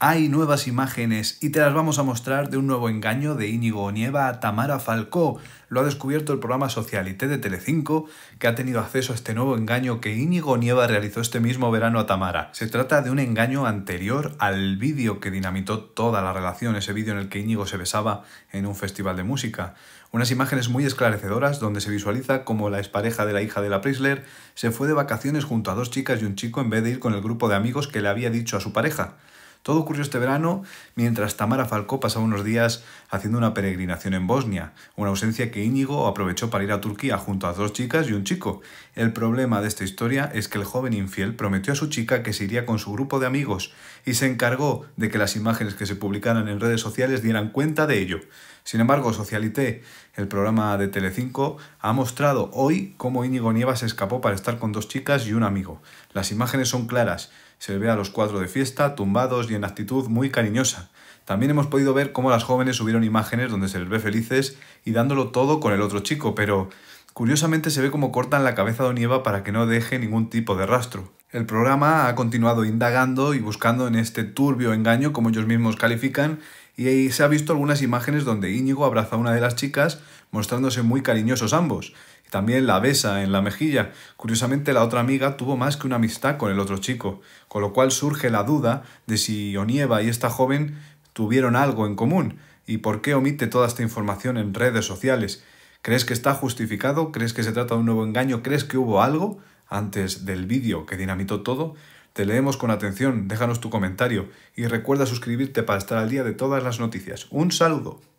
Hay nuevas imágenes y te las vamos a mostrar de un nuevo engaño de Íñigo Nieva a Tamara Falcó. Lo ha descubierto el programa Socialité de Telecinco, que ha tenido acceso a este nuevo engaño que Íñigo Nieva realizó este mismo verano a Tamara. Se trata de un engaño anterior al vídeo que dinamitó toda la relación, ese vídeo en el que Íñigo se besaba en un festival de música. Unas imágenes muy esclarecedoras donde se visualiza como la expareja de la hija de la Prisler se fue de vacaciones junto a dos chicas y un chico en vez de ir con el grupo de amigos que le había dicho a su pareja. Todo ocurrió este verano mientras Tamara Falcó pasaba unos días haciendo una peregrinación en Bosnia, una ausencia que Íñigo aprovechó para ir a Turquía junto a dos chicas y un chico. El problema de esta historia es que el joven infiel prometió a su chica que se iría con su grupo de amigos y se encargó de que las imágenes que se publicaran en redes sociales dieran cuenta de ello. Sin embargo, Socialité, el programa de Telecinco, ha mostrado hoy cómo Íñigo Nieva se escapó para estar con dos chicas y un amigo. Las imágenes son claras, se ve a los cuatro de fiesta, tumbados y en actitud muy cariñosa. También hemos podido ver cómo las jóvenes subieron imágenes donde se les ve felices y dándolo todo con el otro chico, pero curiosamente se ve cómo cortan la cabeza de nieva para que no deje ningún tipo de rastro. El programa ha continuado indagando y buscando en este turbio engaño, como ellos mismos califican, y se ha visto algunas imágenes donde Íñigo abraza a una de las chicas, mostrándose muy cariñosos ambos. También la besa en la mejilla. Curiosamente, la otra amiga tuvo más que una amistad con el otro chico, con lo cual surge la duda de si Onieva y esta joven tuvieron algo en común, y por qué omite toda esta información en redes sociales. ¿Crees que está justificado? ¿Crees que se trata de un nuevo engaño? ¿Crees que hubo algo antes del vídeo que dinamitó todo? Te leemos con atención, déjanos tu comentario y recuerda suscribirte para estar al día de todas las noticias. Un saludo.